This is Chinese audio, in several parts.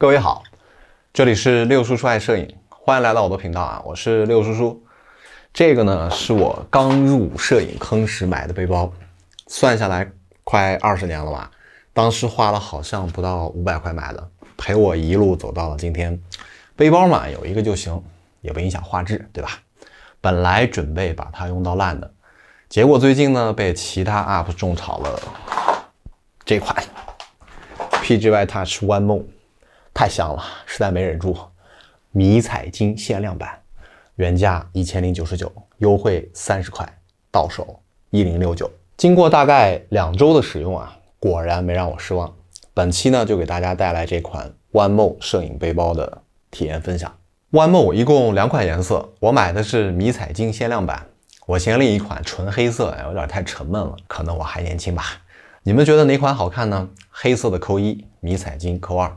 各位好，这里是六叔叔爱摄影，欢迎来到我的频道啊！我是六叔叔。这个呢是我刚入摄影坑时买的背包，算下来快二十年了吧？当时花了好像不到五百块买的，陪我一路走到了今天。背包嘛，有一个就行，也不影响画质，对吧？本来准备把它用到烂的，结果最近呢被其他 u p p 种草了这款 P G Y Touch One More。太香了，实在没忍住，迷彩金限量版，原价一千零九十九，优惠三十块，到手一零六九。经过大概两周的使用啊，果然没让我失望。本期呢，就给大家带来这款 OneMore 摄影背包的体验分享。OneMore 一共两款颜色，我买的是迷彩金限量版。我嫌另一款纯黑色有点太沉闷了，可能我还年轻吧。你们觉得哪款好看呢？黑色的扣一，迷彩金扣二。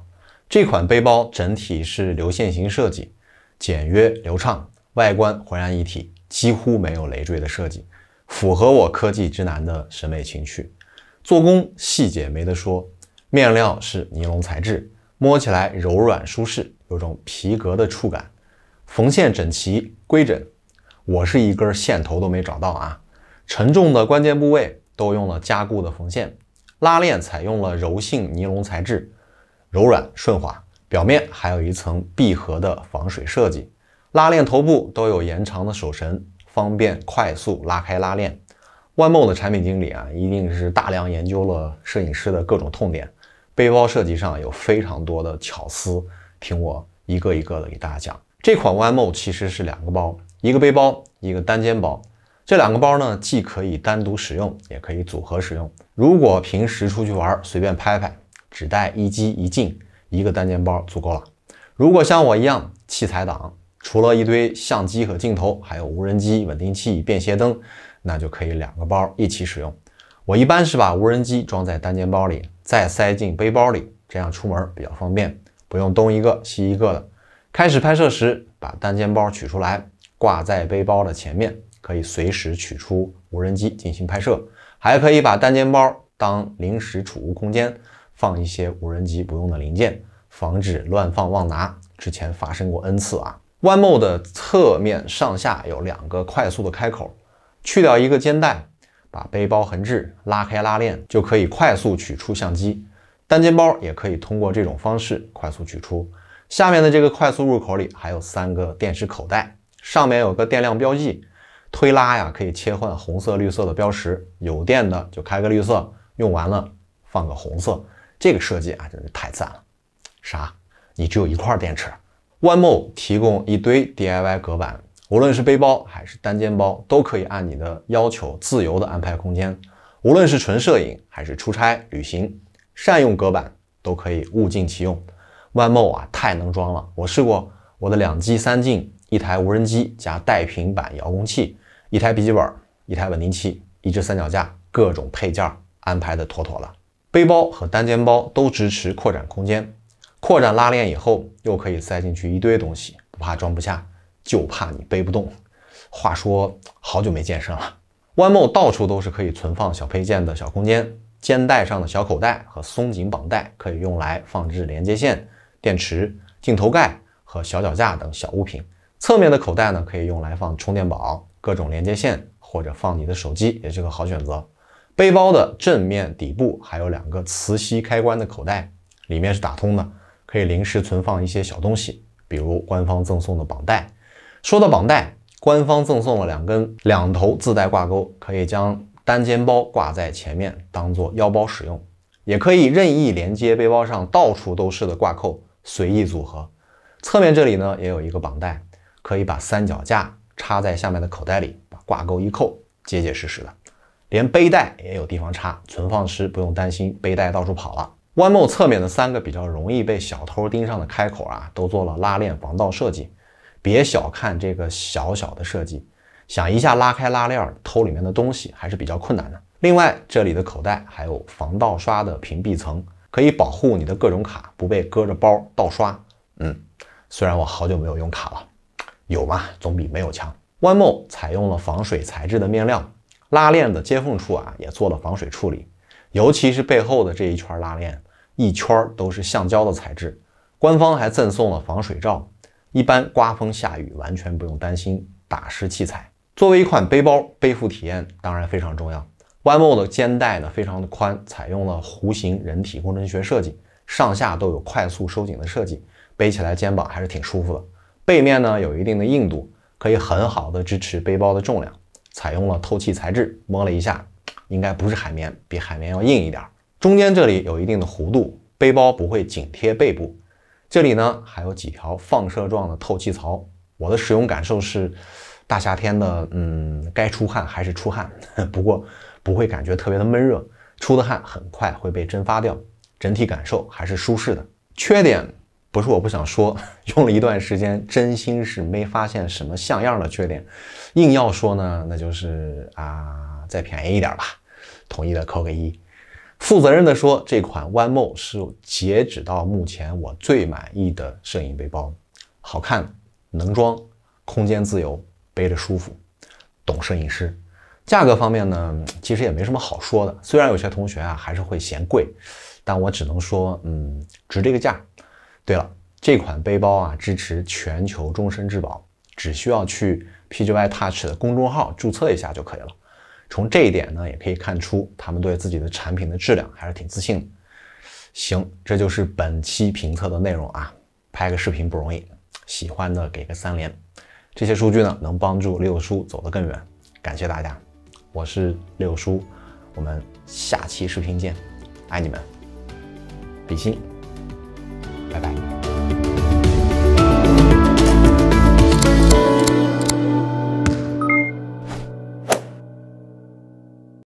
这款背包整体是流线型设计，简约流畅，外观浑然一体，几乎没有累赘的设计，符合我科技之男的审美情趣。做工细节没得说，面料是尼龙材质，摸起来柔软舒适，有种皮革的触感，缝线整齐规整，我是一根线头都没找到啊。承重的关键部位都用了加固的缝线，拉链采用了柔性尼龙材质。柔软顺滑，表面还有一层闭合的防水设计，拉链头部都有延长的手绳，方便快速拉开拉链。万茂的产品经理啊，一定是大量研究了摄影师的各种痛点，背包设计上有非常多的巧思，听我一个一个的给大家讲。这款 One More 其实是两个包，一个背包，一个单肩包，这两个包呢，既可以单独使用，也可以组合使用。如果平时出去玩，随便拍拍。只带一机一镜一个单肩包足够了。如果像我一样器材党，除了一堆相机和镜头，还有无人机、稳定器、便携灯，那就可以两个包一起使用。我一般是把无人机装在单肩包里，再塞进背包里，这样出门比较方便，不用东一个西一个的。开始拍摄时，把单肩包取出来挂在背包的前面，可以随时取出无人机进行拍摄，还可以把单肩包当临时储物空间。放一些无人机不用的零件，防止乱放忘拿。之前发生过 n 次啊。OneMode 侧面上下有两个快速的开口，去掉一个肩带，把背包横置，拉开拉链就可以快速取出相机。单肩包也可以通过这种方式快速取出。下面的这个快速入口里还有三个电池口袋，上面有个电量标记，推拉呀可以切换红色绿色的标识，有电的就开个绿色，用完了放个红色。这个设计啊，真是太赞了！啥？你只有一块电池？OneMore 提供一堆 DIY 隔板，无论是背包还是单肩包，都可以按你的要求自由的安排空间。无论是纯摄影还是出差旅行，善用隔板都可以物尽其用。OneMore 啊，太能装了！我试过我的两机三镜、一台无人机加带平板遥控器、一台笔记本、一台稳定器、一只三脚架，各种配件安排的妥妥了。背包和单肩包都支持扩展空间，扩展拉链以后又可以塞进去一堆东西，不怕装不下，就怕你背不动。话说，好久没健身了。OneMore 到处都是可以存放小配件的小空间，肩带上的小口袋和松紧绑带可以用来放置连接线、电池、镜头盖和小脚架等小物品。侧面的口袋呢，可以用来放充电宝、各种连接线或者放你的手机，也是个好选择。背包的正面底部还有两个磁吸开关的口袋，里面是打通的，可以临时存放一些小东西，比如官方赠送的绑带。说到绑带，官方赠送了两根，两头自带挂钩，可以将单肩包挂在前面当做腰包使用，也可以任意连接背包上到处都是的挂扣，随意组合。侧面这里呢也有一个绑带，可以把三脚架插在下面的口袋里，把挂钩一扣，结结实实的。连背带也有地方插存放时不用担心背带到处跑了。o n e m o 侧面的三个比较容易被小偷盯上的开口啊，都做了拉链防盗设计。别小看这个小小的设计，想一下拉开拉链偷里面的东西还是比较困难的。另外这里的口袋还有防盗刷的屏蔽层，可以保护你的各种卡不被搁着包盗刷。嗯，虽然我好久没有用卡了，有嘛总比没有强。o n e m o 采用了防水材质的面料。拉链的接缝处啊，也做了防水处理，尤其是背后的这一圈拉链，一圈都是橡胶的材质。官方还赠送了防水罩，一般刮风下雨完全不用担心打湿器材。作为一款背包，背负体验当然非常重要。o n e m o e 的肩带呢，非常的宽，采用了弧形人体工程学设计，上下都有快速收紧的设计，背起来肩膀还是挺舒服的。背面呢有一定的硬度，可以很好的支持背包的重量。采用了透气材质，摸了一下，应该不是海绵，比海绵要硬一点。中间这里有一定的弧度，背包不会紧贴背部。这里呢还有几条放射状的透气槽。我的使用感受是，大夏天的，嗯，该出汗还是出汗，不过不会感觉特别的闷热，出的汗很快会被蒸发掉，整体感受还是舒适的。缺点。不是我不想说，用了一段时间，真心是没发现什么像样的缺点。硬要说呢，那就是啊，再便宜一点吧。同意的扣个一。负责任的说，这款 One More 是截止到目前我最满意的摄影背包，好看，能装，空间自由，背着舒服，懂摄影师。价格方面呢，其实也没什么好说的。虽然有些同学啊还是会嫌贵，但我只能说，嗯，值这个价。对了，这款背包啊，支持全球终身质保，只需要去 P g Y Touch 的公众号注册一下就可以了。从这一点呢，也可以看出他们对自己的产品的质量还是挺自信的。行，这就是本期评测的内容啊。拍个视频不容易，喜欢的给个三连。这些数据呢，能帮助六叔走得更远。感谢大家，我是六叔，我们下期视频见，爱你们，比心。拜拜。